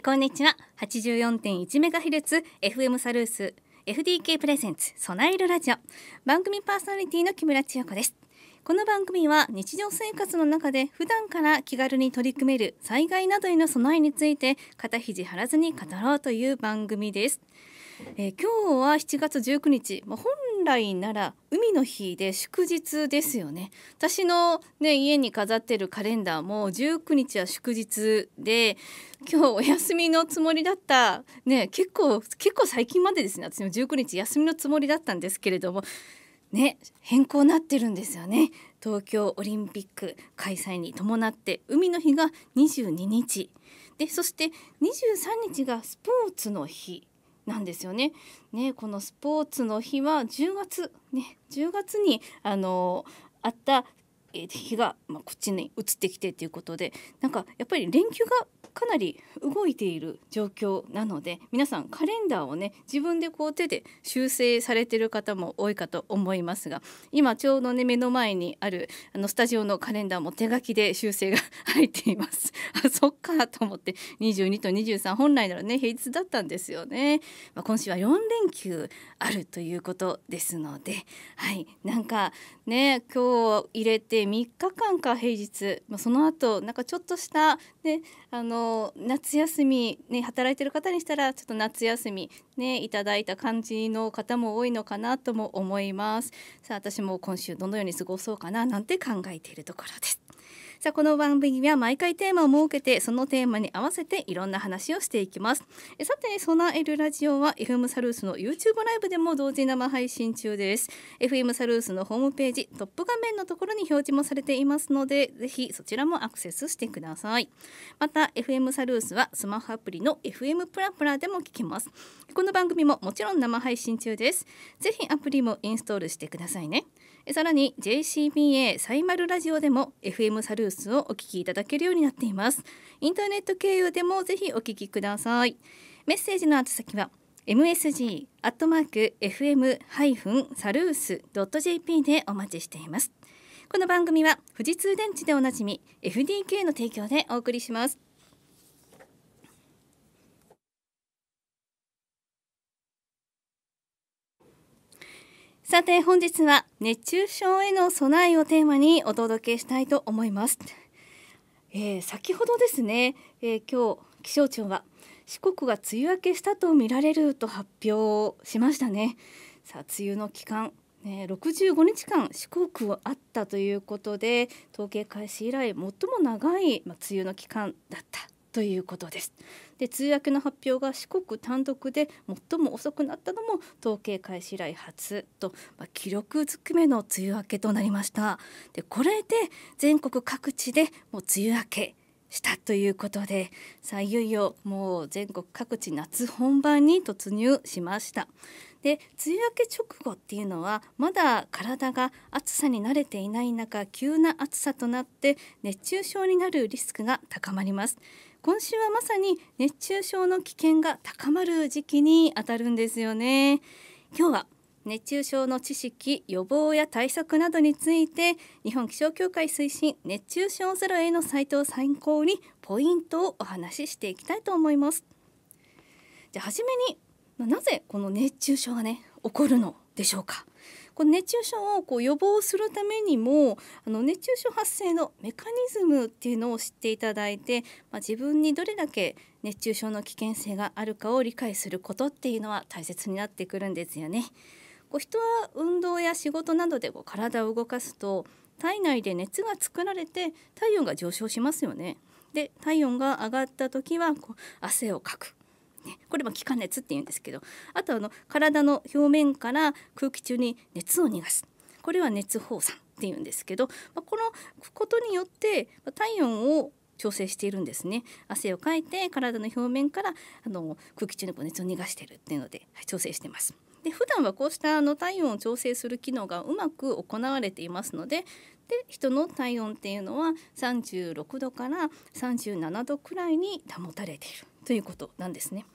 こんにちは。八十四点一メガヘルツ FM サルース FDK プレゼンツソナイルラジオ番組パーソナリティの木村千代子です。この番組は日常生活の中で普段から気軽に取り組める災害などへの備えについて肩肘張らずに語ろうという番組です。え今日は七月十九日、まあ、本本来なら海の日で祝日ですよね私の、ね、家に飾ってるカレンダーも19日は祝日で今日お休みのつもりだった、ね、結構結構最近までですね私も19日休みのつもりだったんですけれどもね変更なってるんですよね東京オリンピック開催に伴って海の日が22日でそして23日がスポーツの日なんですよね。ねこのスポーツの日は10月ね10月にあのあったえ日が、まこっちに移ってきてっていうことでなんかやっぱり連休がかなり動いている状況なので皆さんカレンダーをね自分でこう手で修正されてる方も多いかと思いますが今ちょうどね目の前にあるあのスタジオのカレンダーも手書きで修正が入っていますあそっかと思って22と23本来ならね平日だったんですよね、まあ、今週は4連休あるということですのではいなんかね今日入れて3日間か平日、まあ、その後なんかちょっとした、ね、あの夏休み、ね、働いてる方にしたらちょっと夏休み、ね、いただいた感じの方も多いのかなとも思いますさあ私も今週どのように過ごそうかななんて考えているところです。さあこの番組は毎回テーマを設けてそのテーマに合わせていろんな話をしていきますえさてソナエルラジオは FM サルースの YouTube ライブでも同時生配信中です FM サルースのホームページトップ画面のところに表示もされていますのでぜひそちらもアクセスしてくださいまた FM サルースはスマホアプリの FM プラプラでも聞けますこの番組ももちろん生配信中ですぜひアプリもインストールしてくださいねさらに JCBA サイマルラジオでも FM サルースをお聞きいただけるようになっていますインターネット経由でもぜひお聞きくださいメッセージの宛先は msg アットマーク fm ハイフンサルースドット jp でお待ちしていますこの番組は富士通電池でおなじみ FDK の提供でお送りしますさて本日は熱中症への備えをテーマにお届けしたいと思います、えー、先ほどですね、えー、今日気象庁は四国が梅雨明けしたとみられると発表しましたねさあ梅雨の期間ね、65日間四国はあったということで統計開始以来最も長い、まあ、梅雨の期間だったということですで通訳の発表が四国単独で最も遅くなったのも統計開始以来初と、まあ、記録ずくめの梅雨明けとなりましたでこれで全国各地でもう梅雨明けしたということでさあいよいよもう全国各地夏本番に突入しましたで梅雨明け直後っていうのはまだ体が暑さに慣れていない中急な暑さとなって熱中症になるリスクが高まります今週はまさに熱中症の危険が高まる時期にあたるんですよね今日は熱中症の知識予防や対策などについて日本気象協会推進熱中症ゼロへのサイトを参考にポイントをお話ししていきたいと思いますじゃあ初めになぜこの熱中症はね起こるのでしょうかこの熱中症をこう予防するためにもあの熱中症発生のメカニズムっていうのを知っていただいて、まあ、自分にどれだけ熱中症の危険性があるかを理解することっていうのは大切になってくるんですよね。こう人は運動や仕事などでこう体を動かすと体内で熱が作られて体温が上昇しますよね。で体温が上がった時はこう汗をかくね、これは気化熱って言うんですけどあとあの体の表面から空気中に熱を逃がすこれは熱放散っていうんですけど、まあ、このことによって体温を調整しているんですね汗をかいて体の表面からあの空気中の熱を逃がしているっていうので、はい、調整してます。で普段はこうしたあの体温を調整する機能がうまく行われていますのでで人の体温っていうのは36度から37度くらいに保たれているということなんですね。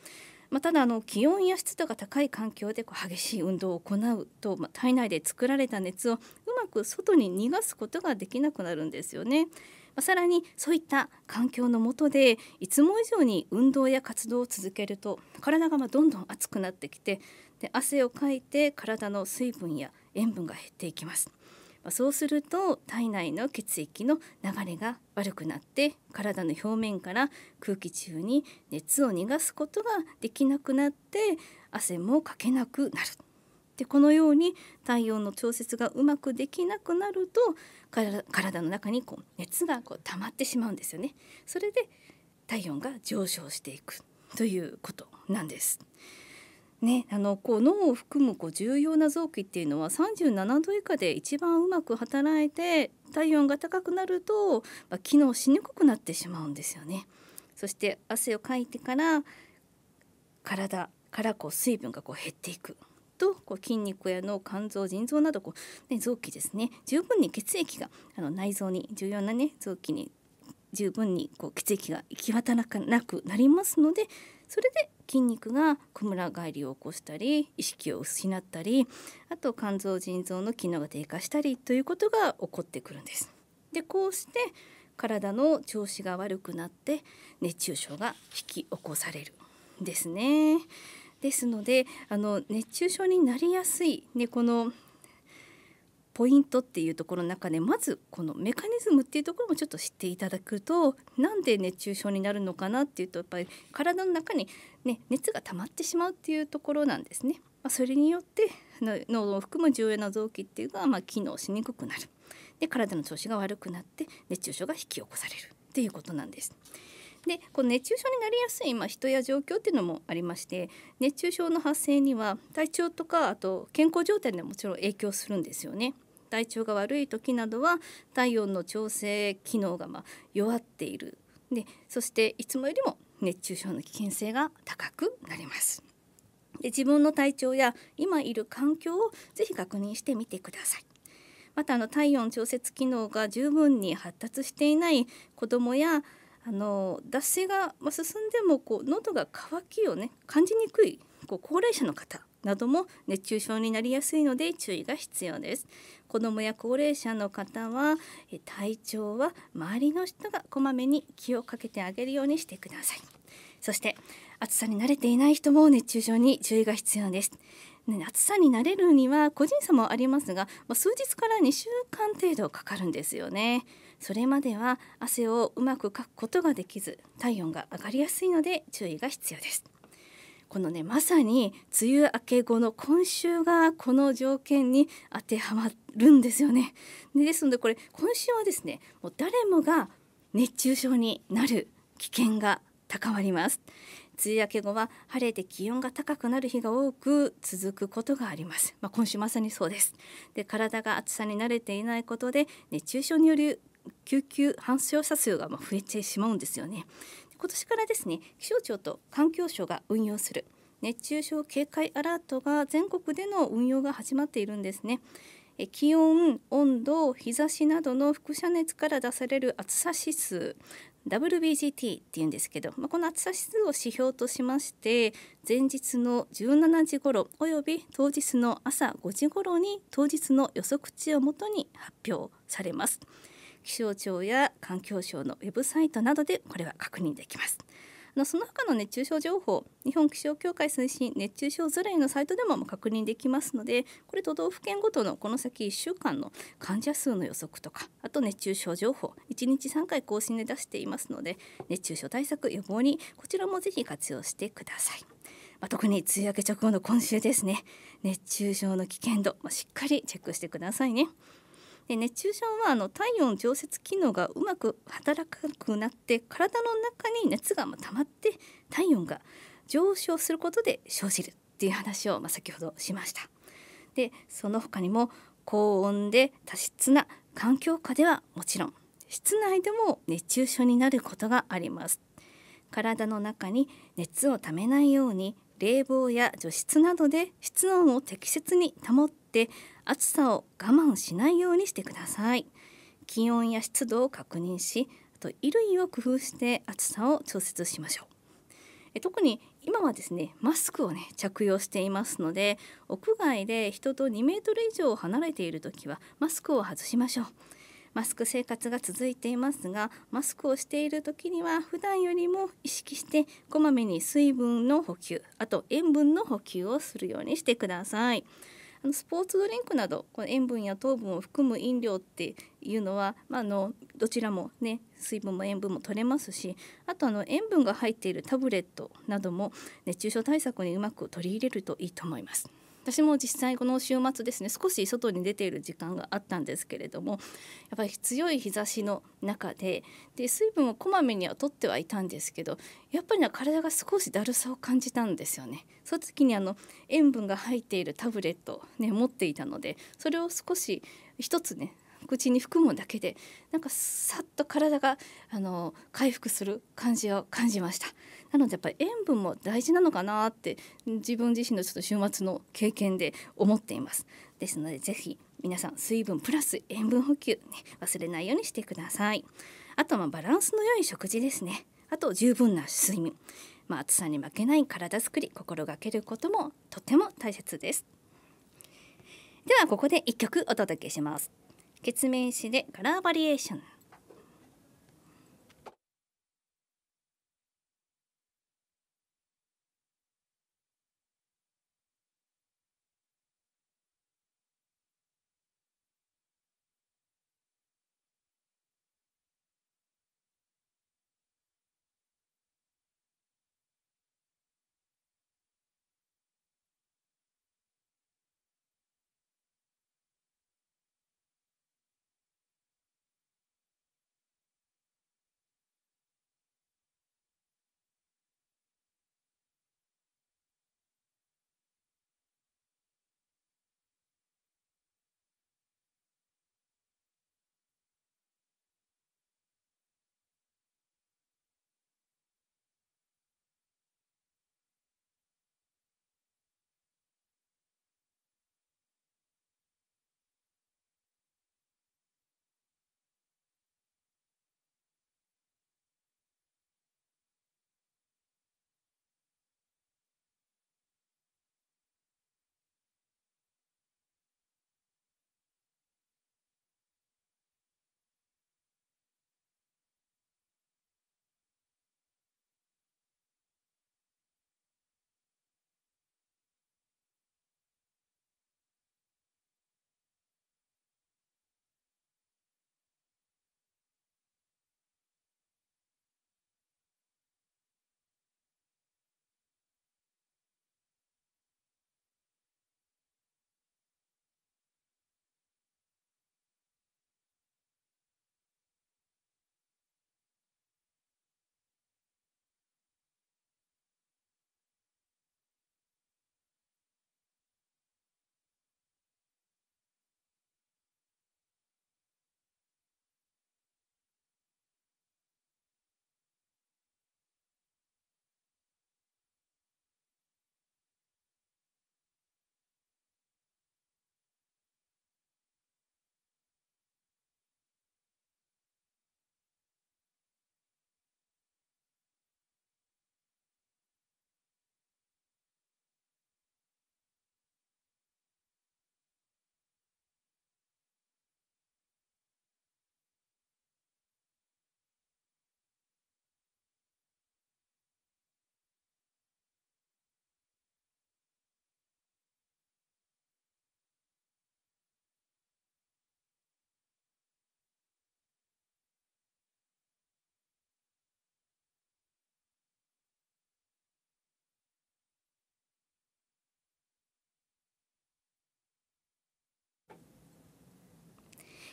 まあ、ただあの気温や湿度が高い環境でこう激しい運動を行うと、まあ、体内で作られた熱をうまく外に逃がすことができなくなるんですよね。まあ、さらにそういった環境の下でいつも以上に運動や活動を続けると体がまどんどん熱くなってきてで汗をかいて体の水分や塩分が減っていきます。そうすると体内の血液の流れが悪くなって体の表面から空気中に熱を逃がすことができなくなって汗もかけなくなる。でこのように体温の調節がうまくできなくなると体の中にこう熱がこう溜まってしまうんですよね。それで体温が上昇していくということなんです。ね、あのこう脳を含むこう重要な臓器っていうのは37度以下で一番うまく働いて体温が高くなると、まあ、機能しにくくなってしまうんですよね。そして汗をかいてから体からこう水分がこう減っていくとこう筋肉や脳肝臓腎臓などこう、ね、臓器ですね十分に血液があの内臓に重要な、ね、臓器に十分にこう血液が行き渡らなくなりますのでそれで筋肉がこむら返りを起こしたり意識を失ったりあと肝臓腎臓の機能が低下したりということが起こってくるんです。でこうして体の調子が悪くなって熱中症が引き起こされるんですね。ですのであの熱中症になりやすい、ね、このポイントっていうところの中でまずこのメカニズムっていうところもちょっと知っていただくとなんで熱中症になるのかなっていうとやっぱり体の中に、ね、熱が溜まってしまうっていうところなんですね。まあ、それによって脳を含む重要な臓器っていうのはま機能しにくくなるで体の調子が悪くなって熱中症が引き起こされるっていうことなんです。でこの熱中症になりやすい、ま人や状況っていうのもありまして熱中症の発生には体調とかあと健康状態でもちろん影響するんですよね。体調が悪い時などは体温の調整機能がま弱っているでそしていつもよりも熱中症の危険性が高くなります。で自分の体調や今いる環境をぜひ確認してみてください。またあの体温調節機能が十分に発達していない子どもやあの脱水が進んでもこう喉が渇きをね感じにくいこう高齢者の方なども熱中症になりやすいので注意が必要です子どもや高齢者の方は体調は周りの人がこまめに気をかけてあげるようにしてくださいそして暑さに慣れていない人も熱中症に注意が必要です暑さに慣れるには個人差もありますが、ま数日から2週間程度かかるんですよねそれまでは汗をうまくかくことができず体温が上がりやすいので注意が必要ですこのねまさに梅雨明け後の今週がこの条件に当てはまるんですよね。でですのでこれ今週はですねもう誰もが熱中症になる危険が高まります。梅雨明け後は晴れて気温が高くなる日が多く続くことがあります。まあ、今週まさにそうです。で、体が暑さに慣れていないことで熱中症による救急搬送者数が増えてしまうんですよね。今年からですね気象庁と環境省が運用する熱中症警戒アラートが全国での運用が始まっているんですね。気温、温度、日差しなどの輻射熱から出される暑さ指数 WBGT っていうんですけど、まあ、この暑さ指数を指標としまして前日の17時ごろおよび当日の朝5時ごろに当日の予測値をもとに発表されます。気象庁や環境省のウェブサイトなどでこれは確認できますのその他の熱中症情報日本気象協会推進熱中症ずれのサイトでも確認できますのでこれ都道府県ごとのこの先1週間の患者数の予測とかあと熱中症情報1日3回更新で出していますので熱中症対策予防にこちらもぜひ活用してください。まあ、特に梅雨明け直後の今週ですね熱中症の危険度、まあ、しっかりチェックしてくださいね。で熱中症はあの体温調節機能がうまく働かなくなって体の中に熱が溜まって体温が上昇することで生じるっていう話を、まあ、先ほどしました。でその他にも高温で多湿な環境下ではもちろん室内でも熱中症になることがあります。体の中に熱をためないように冷房や除湿などで室温を適切に保っって暑さを我慢しないようにしてください気温や湿度を確認しあと衣類を工夫して暑さを調節しましょうえ特に今はですねマスクをね着用していますので屋外で人と2メートル以上離れている時はマスクを外しましょうマスク生活が続いていますがマスクをしている時には普段よりも意識してこまめに水分の補給あと塩分の補給をするようにしてください。スポーツドリンクなどこの塩分や糖分を含む飲料っていうのは、まああの、のどちらもね水分も塩分も取れますしあとあの塩分が入っているタブレットなども熱中症対策にうまく取り入れるといいと思います。私も実際この週末ですね少し外に出ている時間があったんですけれどもやっぱり強い日差しの中でで水分をこまめにはとってはいたんですけどやっぱりな体が少しだるさを感じたんですよね。そういう時にあの塩分が入っているタブレットね持っていたのでそれを少し一つね口に含むだけでなんかさっと体があの回復する感じを感じました。なのでやっぱり塩分も大事なのかなって自分自身のちょっと週末の経験で思っています。ですので是非皆さん水分プラス塩分補給、ね、忘れないようにしてください。あとまバランスの良い食事ですね。あと十分な睡眠。まあ、暑さに負けない体づくり心がけることもとても大切ですではここで1曲お届けします「ケツメでカラーバリエーション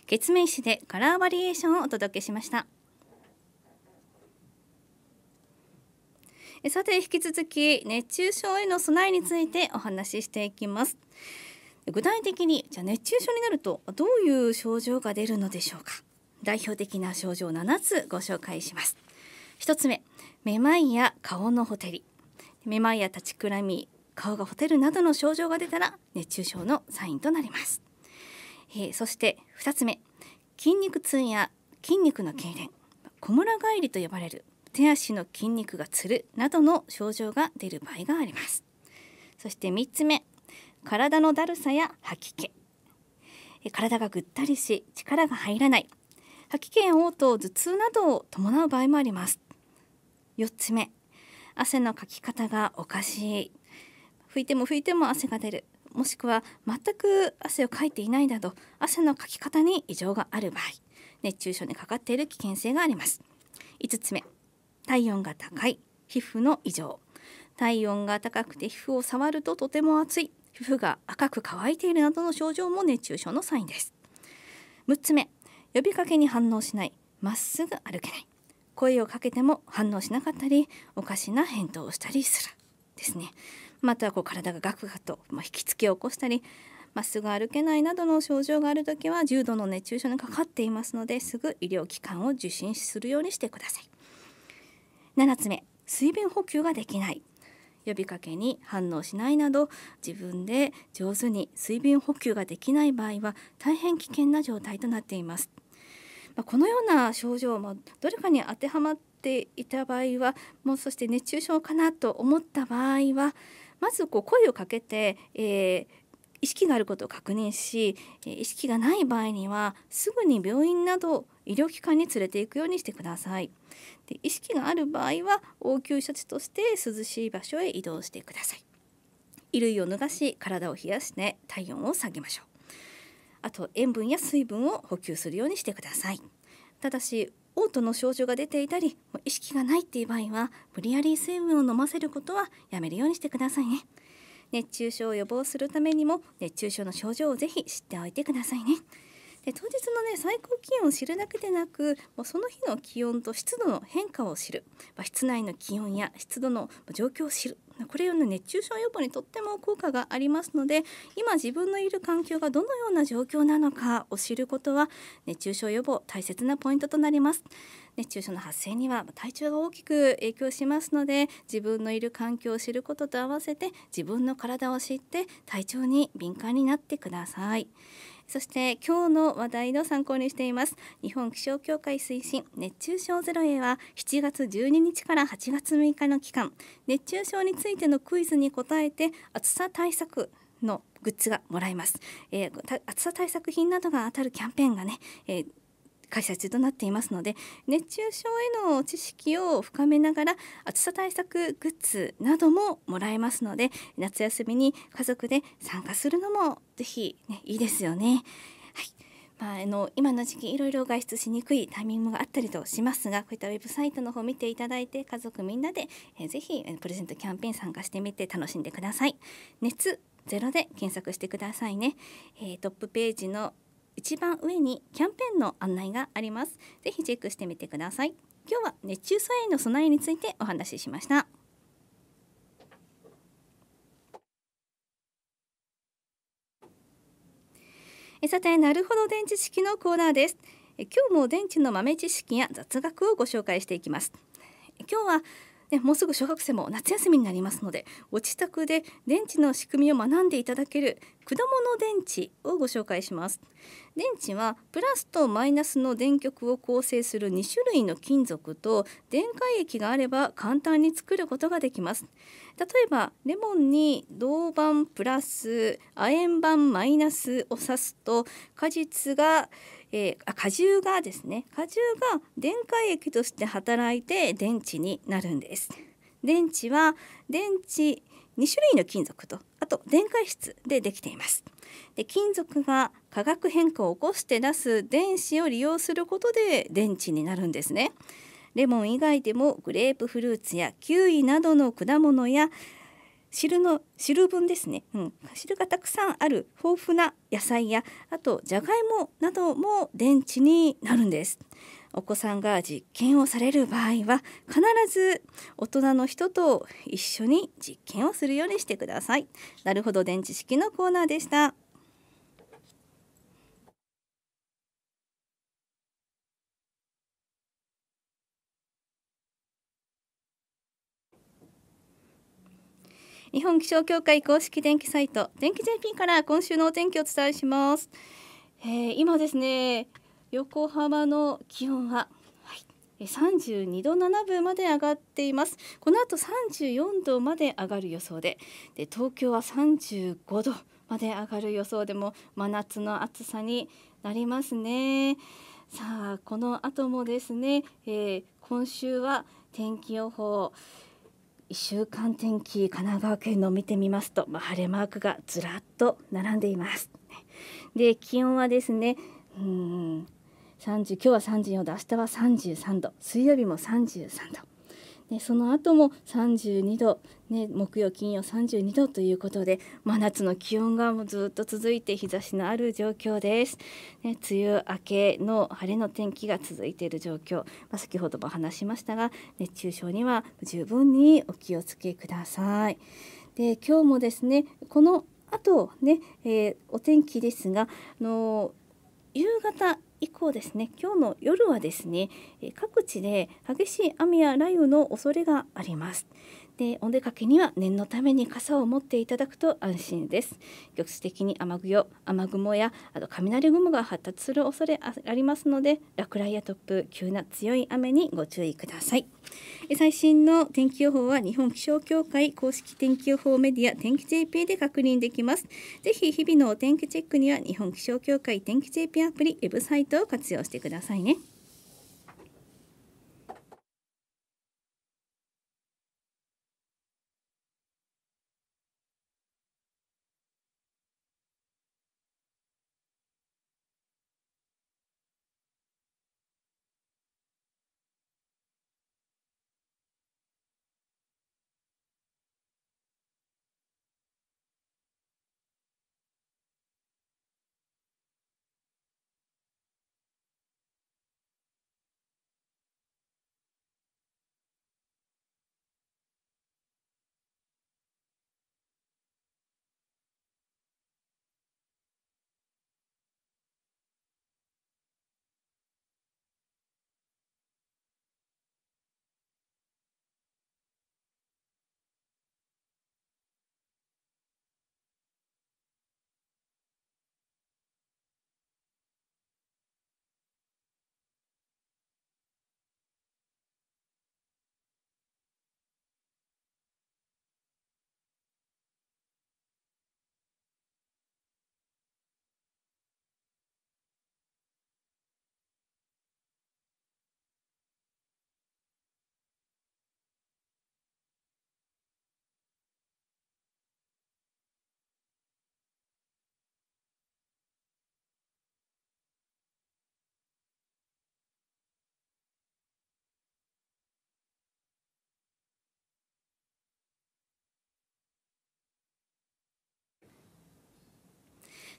月面誌でカラーバリエーションをお届けしましたさて引き続き熱中症への備えについてお話ししていきます具体的にじゃ熱中症になるとどういう症状が出るのでしょうか代表的な症状7つご紹介します1つ目めまいや顔のほてりめまいや立ちくらみ顔がほてるなどの症状が出たら熱中症のサインとなりますえー、そして2つ目筋肉痛や筋肉の痙攣こむら返りと呼ばれる手足の筋肉がつるなどの症状が出る場合がありますそして3つ目体のだるさや吐き気体がぐったりし力が入らない吐き気や嘔吐頭痛などを伴う場合もあります4つ目汗のかき方がおかしい拭いても拭いても汗が出るもしくは全く汗をかいていないなど汗のかき方に異常がある場合熱中症にかかっている危険性があります5つ目体温が高い皮膚の異常体温が高くて皮膚を触るととても熱い皮膚が赤く乾いているなどの症状も熱中症のサインです6つ目呼びかけに反応しないまっすぐ歩けない声をかけても反応しなかったりおかしな返答をしたりするですねまたこう体がガクガクと、まあ、引きつき起こしたりまっすぐ歩けないなどの症状がある時は重度の熱中症にかかっていますのですぐ医療機関を受診するようにしてください7つ目水分補給ができない呼びかけに反応しないなど自分で上手に水分補給ができない場合は大変危険な状態となっています、まこのような症状もどれかに当てはまっていた場合はもうそして熱中症かなと思った場合はまずこう声をかけて、えー、意識があることを確認し意識がない場合にはすぐに病院など医療機関に連れて行くようにしてくださいで意識がある場合は応急処置として涼しい場所へ移動してください衣類を脱がし体を冷やして体温を下げましょうあと塩分や水分を補給するようにしてくださいただし嘔吐の症状が出ていたり意識がないっていう場合は無理やり水分を飲ませることはやめるようにしてくださいね熱中症を予防するためにも熱中症の症状をぜひ知っておいてくださいねで当日のね最高気温を知るだけでなくもうその日の気温と湿度の変化を知る、まあ、室内の気温や湿度の状況を知るこれの熱中症予防にとっても効果がありますので今自分のいる環境がどのような状況なのかを知ることは熱中症予防大切なポイントとなります熱中症の発生には体調が大きく影響しますので自分のいる環境を知ることと合わせて自分の体を知って体調に敏感になってくださいそして今日の話題の参考にしています日本気象協会推進熱中症ゼロへは7月12日から8月6日の期間熱中症についてのクイズに答えて暑さ対策のグッズがもらえます、えー、暑さ対策品などが当たるキャンペーンがね、えー開催中となっていますので熱中症への知識を深めながら暑さ対策グッズなどももらえますので夏休みに家族で参加するのもぜひ、ね、いいですよね。はいまあ、あの今の時期いろいろ外出しにくいタイミングがあったりとしますがこういったウェブサイトの方を見ていただいて家族みんなで、えー、ぜひプレゼントキャンペーン参加してみて楽しんでください。熱ゼロで検索してくださいね、えー、トップページの一番上にキャンペーンの案内があります。ぜひチェックしてみてください。今日は熱中症への備えについてお話ししました。えさて、なるほど電池式のコーナーです。え今日も電池の豆知識や雑学をご紹介していきます。今日はでもうすぐ小学生も夏休みになりますのでご自宅で電池の仕組みを学んでいただける果物電池をご紹介します電池はプラスとマイナスの電極を構成する2種類の金属と電解液があれば簡単に作ることができます例えばレモンに銅板プラス亜鉛板マイナスを刺すと果実がえー、荷重がですね荷重が電解液として働いて電池になるんです。電池は電池2種類の金属とあと電解質でできていますで金属が化学変化を起こして出す電子を利用することで電池になるんですねレモン以外でもグレープフルーツやキウイなどの果物や汁の汁分ですね、うん、汁がたくさんある豊富な野菜やあとじゃがいもなども電池になるんですお子さんが実験をされる場合は必ず大人の人と一緒に実験をするようにしてくださいなるほど電池式のコーナーでした日本気象協会公式電気サイト電気 JP から今週のお天気をお伝えします、えー、今ですね横浜の気温は32度7分まで上がっていますこの後34度まで上がる予想でで東京は35度まで上がる予想でも真夏の暑さになりますねさあこの後もですね、えー、今週は天気予報1週間天気神奈川県の見てみますと、まあ、晴れマークがずらっと並んでいます。で気温はですねうん30今日は34度明日は33度水曜日も33度。ね、その後も32度、ね、木曜金曜32度ということで真夏の気温がもうずっと続いて日差しのある状況です、ね、梅雨明けの晴れの天気が続いている状況、まあ、先ほども話しましたが熱中症には十分にお気をつけくださいで今日もですねこの後ね、えー、お天気ですがあの夕方以降ですね今日の夜はですね各地で激しい雨や雷雨の恐れがあります。でお出かけには念のために傘を持っていただくと安心です局地的に雨雲雨雲やあと雷雲が発達する恐れありますので落雷や突風急な強い雨にご注意ください最新の天気予報は日本気象協会公式天気予報メディア天気 JP で確認できますぜひ日々のお天気チェックには日本気象協会天気 JP アプリウェブサイトを活用してくださいね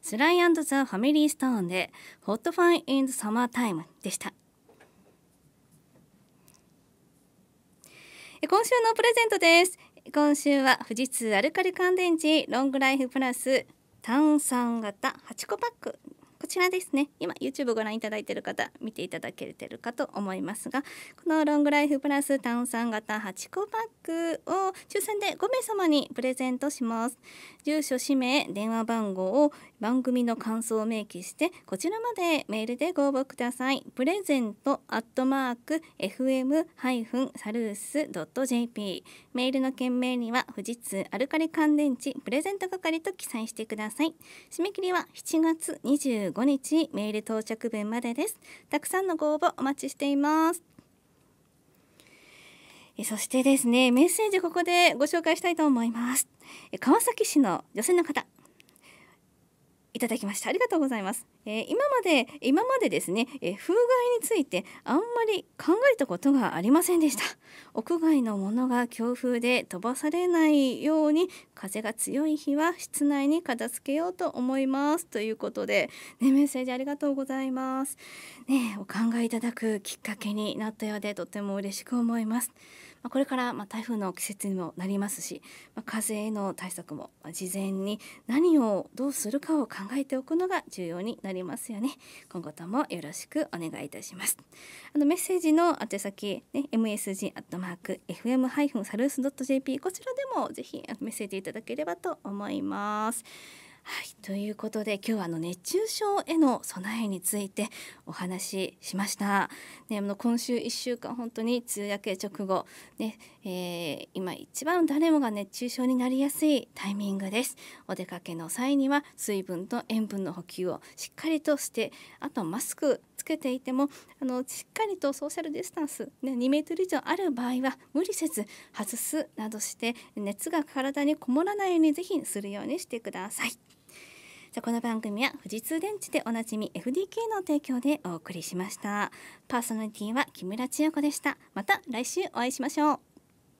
スライアンドザ・ファミリー・ストーンで「ホットファイン・イン・ドサマータイム」でした。今週のプレゼントです今週は富士通アルカリ乾電池ロングライフプラス炭酸型8個パックこちらですね今 YouTube ご覧いただいている方見ていただけてるかと思いますがこのロングライフプラス炭酸型8個パックを抽選で5名様にプレゼントします住所氏名電話番号を、番組の感想を明記してこちらまでメールでご応募くださいプレゼントアットマーク fm-sarus.jp メールの件名には富士通アルカリ乾電池プレゼント係と記載してください締め切りは7月25日メール到着分までですたくさんのご応募お待ちしていますそしてですねメッセージここでご紹介したいと思います川崎市の女性の方いただきましたありがとうございます、えー、今まで今までですね、えー、風害についてあんまり考えたことがありませんでした屋外のものが強風で飛ばされないように風が強い日は室内に片付けようと思いますということで、ね、メッセージありがとうございますねお考えいただくきっかけになったようでとても嬉しく思いますまあ、これからま台風の季節にもなりますし、まあ、風への対策も事前に何をどうするかを考えておくのが重要になりますよね今後ともよろしくお願いいたしますあのメッセージの宛先、ね、msg.fm-salus.jp こちらでもぜひメッセージいただければと思いますはい、ということで今日はあの熱中症への備えについてお話ししました。ね、あの今週1週間本当に梅雨明け直後、ねえー、今一番誰もが熱中症になりやすいタイミングです。お出かけの際には水分と塩分の補給をしっかりとしてあとマスクつけていてもあのしっかりとソーシャルディスタンス、ね、2メートル以上ある場合は無理せず外すなどして熱が体にこもらないようにぜひするようにしてください。じゃこの番組は富士通電池でおなじみ FDK の提供でお送りしましたパーソナリティは木村千代子でしたまた来週お会いしましょう